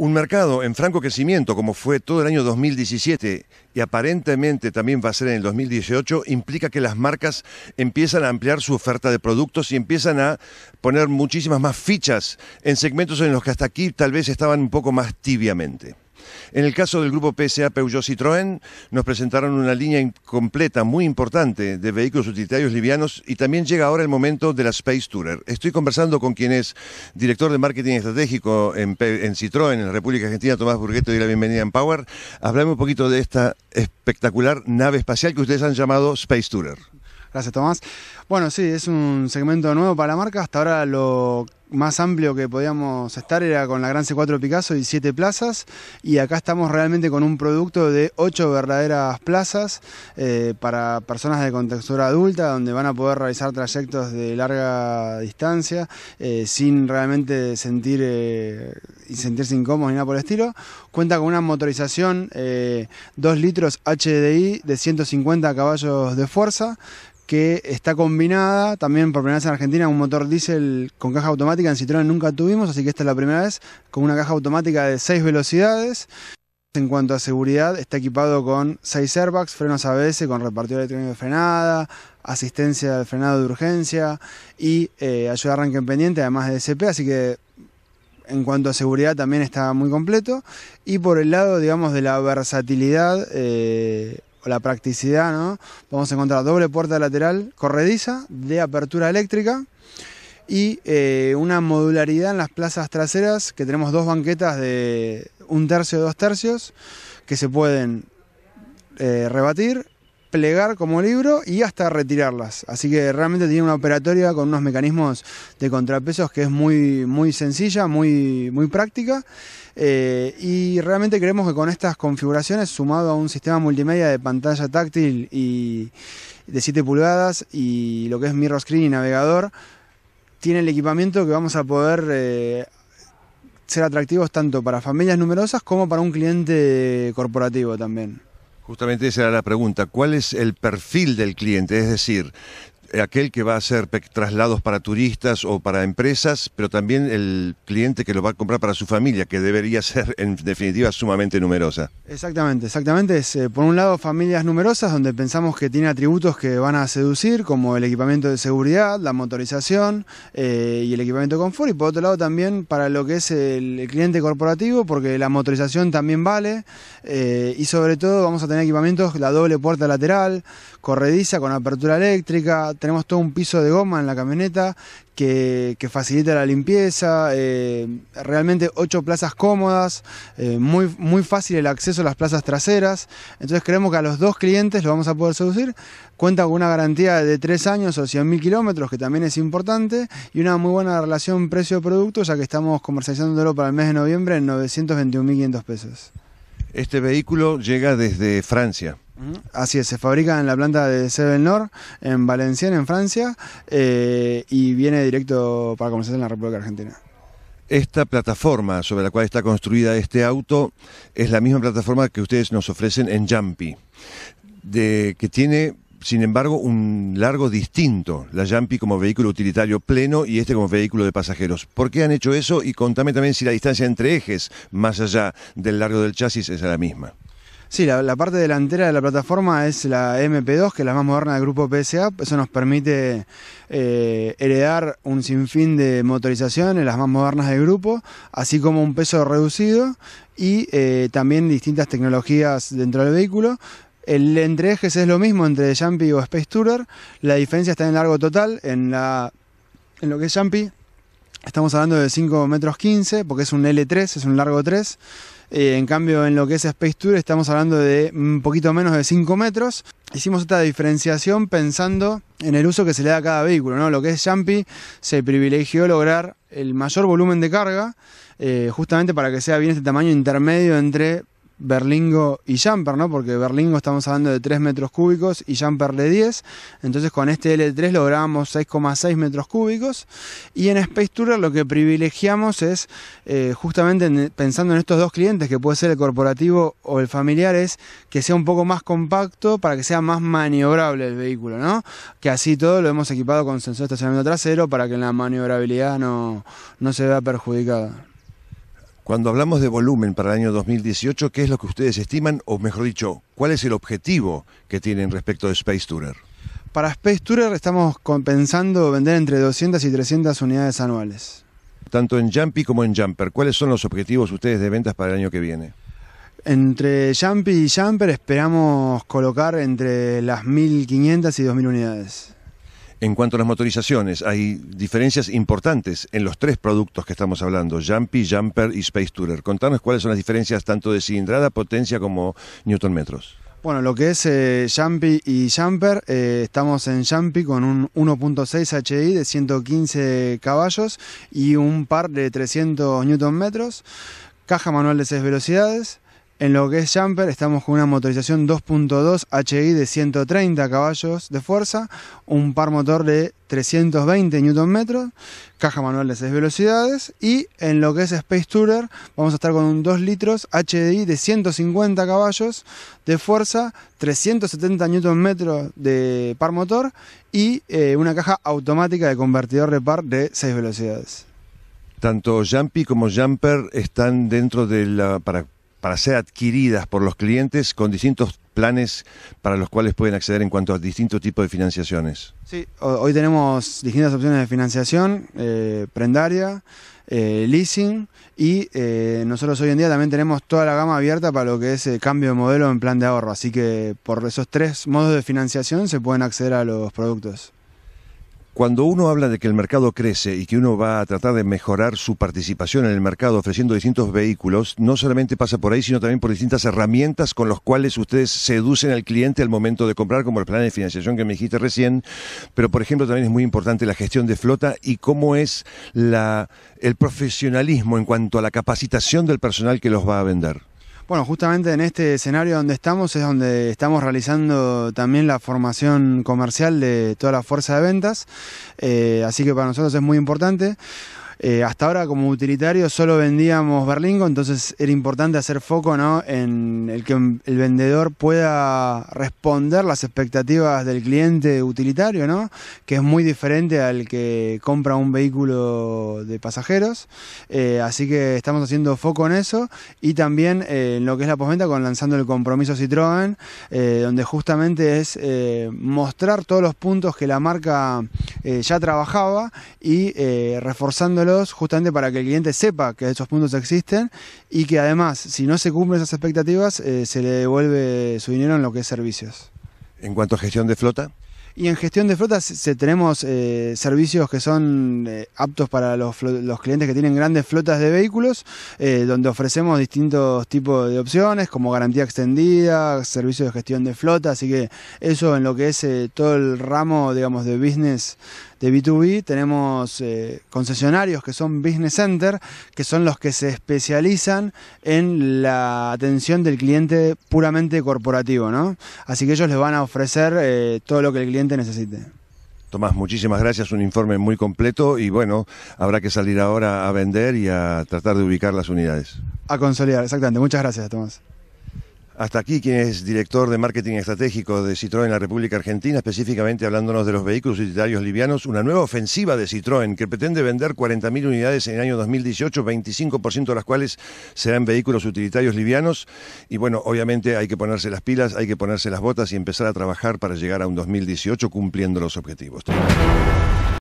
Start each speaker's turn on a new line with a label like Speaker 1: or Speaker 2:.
Speaker 1: Un mercado en franco crecimiento, como fue todo el año 2017 y aparentemente también va a ser en el 2018, implica que las marcas empiezan a ampliar su oferta de productos y empiezan a poner muchísimas más fichas en segmentos en los que hasta aquí tal vez estaban un poco más tibiamente. En el caso del grupo PSA Peugeot Citroën, nos presentaron una línea completa muy importante de vehículos utilitarios livianos y también llega ahora el momento de la Space Tourer. Estoy conversando con quien es director de marketing estratégico en, Citroën, en la República Argentina, Tomás Burgueto, y la bienvenida en Power. Hablame un poquito de esta espectacular nave espacial que ustedes han llamado Space Tourer.
Speaker 2: Gracias, Tomás. Bueno, sí, es un segmento nuevo para la marca. Hasta ahora lo más amplio que podíamos estar era con la Gran C4 Picasso y 7 plazas y acá estamos realmente con un producto de 8 verdaderas plazas eh, para personas de contextura adulta donde van a poder realizar trayectos de larga distancia eh, sin realmente sentir eh, y sentirse incómodos ni nada por el estilo. Cuenta con una motorización 2 litros HDI de 150 caballos de fuerza que está combinada también por primera vez en Argentina un motor diésel con caja automática. En Citroën nunca tuvimos, así que esta es la primera vez con una caja automática de 6 velocidades. En cuanto a seguridad, está equipado con 6 airbags, frenos ABS con repartidor electrónico de frenada, asistencia al frenado de urgencia y eh, ayuda a arranque en pendiente, además de SP, así que en cuanto a seguridad también está muy completo. Y por el lado, digamos, de la versatilidad, eh, la practicidad, ¿no? Vamos a encontrar doble puerta lateral corrediza de apertura eléctrica y eh, una modularidad en las plazas traseras, que tenemos dos banquetas de un tercio, dos tercios, que se pueden eh, rebatir plegar como libro y hasta retirarlas. Así que realmente tiene una operatoria con unos mecanismos de contrapesos que es muy, muy sencilla, muy, muy práctica. Eh, y realmente creemos que con estas configuraciones, sumado a un sistema multimedia de pantalla táctil y de 7 pulgadas y lo que es mirror screen y navegador, tiene el equipamiento que vamos a poder eh, ser atractivos tanto para familias numerosas como para un cliente corporativo también.
Speaker 1: Justamente esa era la pregunta. ¿Cuál es el perfil del cliente? Es decir, aquel que va a hacer traslados para turistas o para empresas, pero también el cliente que lo va a comprar para su familia, que debería ser en definitiva sumamente numerosa.
Speaker 2: Exactamente, exactamente. Es, eh, por un lado familias numerosas donde pensamos que tiene atributos que van a seducir, como el equipamiento de seguridad, la motorización eh, y el equipamiento de confort, y por otro lado también para lo que es el, cliente corporativo, porque la motorización también vale, eh, y sobre todo vamos a tener equipamientos, la doble puerta lateral, corrediza con apertura eléctrica, tenemos todo un piso de goma en la camioneta que, facilita la limpieza, eh, realmente ocho plazas cómodas, eh, muy, muy fácil el acceso a las plazas traseras, entonces creemos que a los dos clientes lo vamos a poder seducir, cuenta con una garantía de tres años o 100.000 kilómetros, que también es importante, y una muy buena relación precio-producto, ya que estamos comercializándolo para el mes de noviembre en 921.500 pesos.
Speaker 1: Este vehículo llega desde Francia.
Speaker 2: Así es, se fabrica en la planta de Seven Nord, en Valenciennes, en Francia, eh, y viene directo para comenzar en la República Argentina.
Speaker 1: Esta plataforma sobre la cual está construida este auto es la misma plataforma que ustedes nos ofrecen en Jumpy, de, que tiene, sin embargo, un largo distinto, la Jumpy como vehículo utilitario pleno y este como vehículo de pasajeros. ¿Por qué han hecho eso? Y contame también si la distancia entre ejes, más allá del largo del chasis, es la misma. Sí, la,
Speaker 2: parte delantera de la plataforma es la MP2, que es la más moderna del grupo PSA. Eso nos permite eh, heredar un sinfín de motorizaciones, las más modernas del grupo, así como un peso reducido y eh, también distintas tecnologías dentro del vehículo. El entre ejes es lo mismo entre Jumpy o Space Tourer. La diferencia está en el largo total. En, en lo que es Jumpy, estamos hablando de 5 metros 15, porque es un L3, es un largo 3 eh, en cambio, en lo que es Space Tour estamos hablando de un poquito menos de 5 metros. Hicimos esta diferenciación pensando en el uso que se le da a cada vehículo. ¿no? Lo que es Jumpy se privilegió lograr el mayor volumen de carga, eh, justamente para que sea bien este tamaño intermedio entre Berlingo y Jumper, ¿no? Porque Berlingo estamos hablando de 3 metros cúbicos y Jumper l 10. Entonces con este L3 logramos 6,6 metros cúbicos. Y en Space Tourer lo que privilegiamos es, eh, justamente pensando en estos dos clientes, que puede ser el corporativo o el familiar, es que sea un poco más compacto para que sea más maniobrable el vehículo, ¿no? Que así todo lo hemos equipado con sensor de estacionamiento trasero para que la maniobrabilidad no, no se vea perjudicada.
Speaker 1: Cuando hablamos de volumen para el año 2018, ¿qué es lo que ustedes estiman? O mejor dicho, ¿cuál es el objetivo que tienen respecto de Space Tourer?
Speaker 2: Para Space Tourer estamos pensando vender entre 200 y 300 unidades anuales.
Speaker 1: Tanto en Jumpy como en Jumper, ¿cuáles son los objetivos ustedes de ventas para el año que viene?
Speaker 2: Entre Jumpy y Jumper esperamos colocar entre las 1.500 y 2.000 unidades.
Speaker 1: En cuanto a las motorizaciones, hay diferencias importantes en los tres productos que estamos hablando, Jumpy, Jumper y Space Tourer. Contanos cuáles son las diferencias tanto de cilindrada, potencia como newton metros.
Speaker 2: Bueno, lo que es eh, y Jumper, eh, estamos en Jumpy con un 1.6 HI de 115 caballos y un par de 300 newton metros, caja manual de 6 velocidades, en lo que es jumper estamos con una motorización 2.2 HDI de 130 caballos de fuerza, un par motor de 320 Nm, caja manual de 6 velocidades y en lo que es Space Tourer vamos a estar con un 2 litros HDI de 150 caballos de fuerza, 370 Nm de par motor y eh, una caja automática de convertidor de par de 6 velocidades.
Speaker 1: Tanto Jumpy como Jumper están dentro de la... Para para ser adquiridas por los clientes con distintos planes para los cuales pueden acceder en cuanto a distintos tipos de financiaciones.
Speaker 2: Sí, hoy tenemos distintas opciones de financiación, eh, prendaria, eh, leasing y eh, nosotros hoy en día también tenemos toda la gama abierta para lo que es el cambio de modelo en plan de ahorro, así que por esos tres modos de financiación se pueden acceder a los productos.
Speaker 1: Cuando uno habla de que el mercado crece y que uno va a tratar de mejorar su participación en el mercado ofreciendo distintos vehículos, no solamente pasa por ahí, sino también por distintas herramientas con las cuales ustedes seducen al cliente al momento de comprar, como el plan de financiación que me dijiste recién. Pero, por ejemplo, también es muy importante la gestión de flota y cómo es el profesionalismo en cuanto a la capacitación del personal que los va a vender.
Speaker 2: Bueno, justamente en este escenario donde estamos es donde estamos realizando también la formación comercial de toda la fuerza de ventas, eh, así que para nosotros es muy importante. Eh, hasta ahora como utilitario solo vendíamos Berlingo, entonces era importante hacer foco en el que el vendedor pueda responder las expectativas del cliente utilitario, ¿no? que es muy diferente al que compra un vehículo de pasajeros. Eh, así que estamos haciendo foco en eso y también eh, en lo que es la posventa con lanzando el compromiso Citroën, donde justamente es mostrar todos los puntos que la marca ya trabajaba y reforzando justamente para que el cliente sepa que esos puntos existen y que además, si no se cumplen esas expectativas, eh, se le devuelve su dinero en lo que es servicios.
Speaker 1: En cuanto a gestión de flota,
Speaker 2: y en gestión de flotas se, tenemos eh, servicios que son eh, aptos para los, clientes que tienen grandes flotas de vehículos, eh, donde ofrecemos distintos tipos de opciones, como garantía extendida, servicios de gestión de flota, así que eso en lo que es todo el ramo, digamos, de business de B2B, tenemos concesionarios que son business center, que son los que se especializan en la atención del cliente puramente corporativo, ¿no? Así que ellos les van a ofrecer todo lo que el cliente necesite.
Speaker 1: Tomás, muchísimas gracias, un informe muy completo y bueno, habrá que salir ahora a vender y a tratar de ubicar las unidades.
Speaker 2: A consolidar, exactamente. Muchas gracias, Tomás.
Speaker 1: Hasta aquí quien es director de marketing estratégico de Citroën en la República Argentina, específicamente hablándonos de los vehículos utilitarios livianos, una nueva ofensiva de Citroën que pretende vender 40.000 unidades en el año 2018, 25% de las cuales serán vehículos utilitarios livianos. Y bueno, obviamente hay que ponerse las pilas, hay que ponerse las botas y empezar a trabajar para llegar a un 2018 cumpliendo los objetivos.